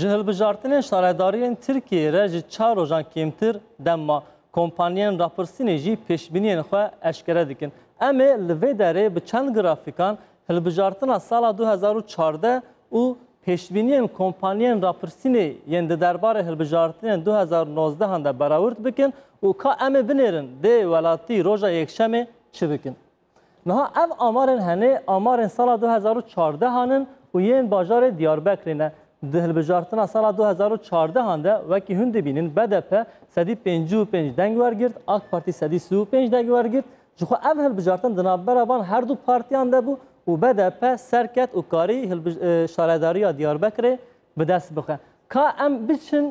جن هلبجارتنên şaredariyên Tirkiyê re ji çar rojan kêmtir demma kompanyên rapirsinê jî pêşbîniyên xwe eşkere dikin. Em ê li vê derê bi çend grafikan hilbijartina sala 2014 û pêşbîniyên kompanyên rapirsinê yên di derbarê hilbijartinên 2019 de berawird bikin û ka em ê binêrin dê welatî roja yekşemê çi bikin. Niha ev amarên hene amarên sala 2014 hanin û yên bajarê Diyarbekirê ne. դհլբժարտն ասալա 2004 հանդա վակի հունդիբինին BDP սադի 55 դանգվարգիրտ AK Parti սադի 35 դանգվարգիրտ ժխո ev հլբժարտն դնաբերավան հեր դու պարտիան դե բու ու BDP սերկետ ու կարի շարեդարիա Դիարբեկրե բդəs բխե կա em biçin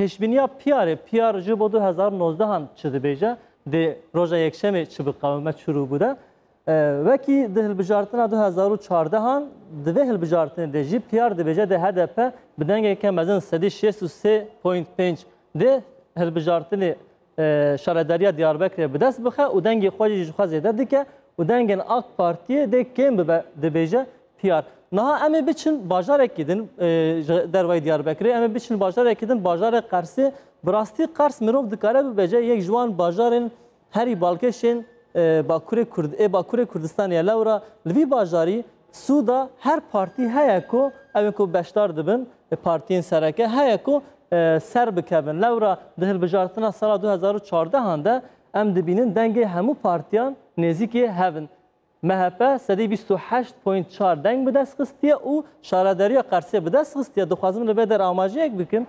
peşbiniya PR PR jibo 2019 han çidibêje de roja yekşemê çi bi qawmet şurû bûde وەکی دهلبژارتنا 2014han divê hilbijartinê de jî piyar dibêje de HDP bi dengeke mezin sedî 6.5 dê hilbijartinê şarederiya Diyarbekirê bi dest bixe û dengê xwecî ji xwezê de dike û dengên AK Partiyê dê kêm bibe dibêje piyar. Niha em ê biçin bajarekî din derwey Diyarbekirê em ê biçin bajarekî din bajarê Qersê bi rastî Qers mirov dikare bibêje yek ji wan bajarên herî باکوور کورد ای باکوور کوردستان یا لورا لوی باجاری سودا هر پارتی هەیە کو ئەوێ کو بەشدار دەبن پارتیین سەرەکە هەیە کو سەر بکەبن لەورا دهلبژارتنا سالا 2014 دا ئەم دەبینن دەنگی هەموو پارتیان نێزیکێ هەبن. MHP 128.4 deng bi dest xistiye û şarederiya Qersê bi dest xistiye dixwazim li beder amaceyek bikin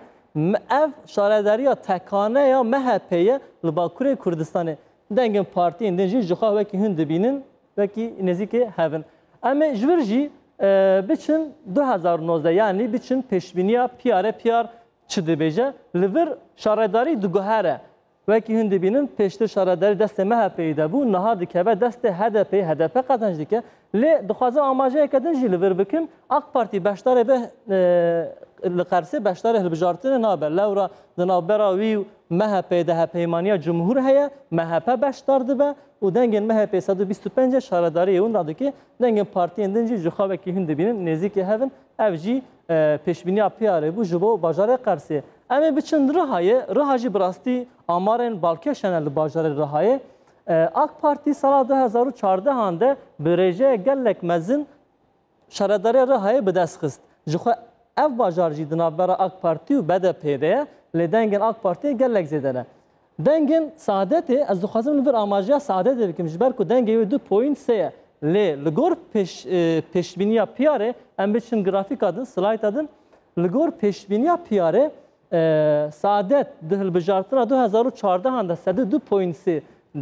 ev şarederiya tekane ya MHP'ye li Bakurê Kurdistanê dengin partiyên din jî ji xwe wekî hûn dibînin wekî nêzîkê hevin. Ama ê ji vir biçin 2019 yani biçin pêşbîniya PR PR çi dibêje li vir şaredarî diguhere. Vekî hûn dibînin pêştir şara derê destê MHPyê de bû niha dike ve destê HDPyê HDP qetenj dike lê dixwazim amajeyeke din jî li AK parti beşdarê ve li Qersê beşdarê hilbijartinê nabe lewra di navbera wî û MHPyê de hepeymaniya cumhur heye MHP beşdar dibe û dengên MHP 125 şaredariyê wenda dike dengên partiyên din jî ji xwe vekî hûn dibînin nêzîkê hevin ev jî e, pêşbîniya piyarê bû ji bo Em ê biçin Rihayê, Riha jî bi rastî amarên balkêşan e AK Parti sala 2014 de bi rêjeyê gelek mezin şaredarê Rihayê bi dest xist. ev bajar jî AK Parti û BDP'de ye lê AK Partiye gelek zêde ne. Dengên Saadetê ez dixwazim li vir amajiya Saadetê bikim ji ber ku dengê wê 2.3 ye. Lê li gor pêşbîniya e, piyarê em biçin grafîka din, slayta din, li gor pêşbîniya سعادت دهل بجارتنا 2014 هنده سده دو پوینسی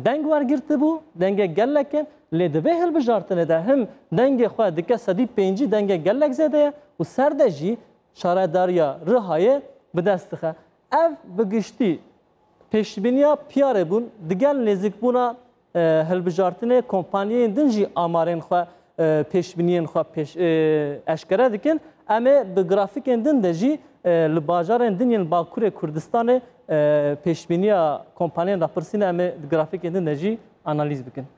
دنگ ورگرته بو دنگ گلکن لی دبه هل بجارتنه ده هم دنگ خواه دکه سدی پینجی دنگ گلک زده و سرده جی شارداریا رهایه بدستخه ev bigiştî pêşbiniya piyarê bûn digel nêzikbûna e, hilbijartinê kompanyeyên din jî amarên xwe e, pêşbiniyên xwe e, eşkere dikin em ê bi grafîkên din de jî li bajaran dinyên Bakurê Kurdistanê pêşbîniya kompanyen rapirsîna em ê grafikên din de jî analiz bikin.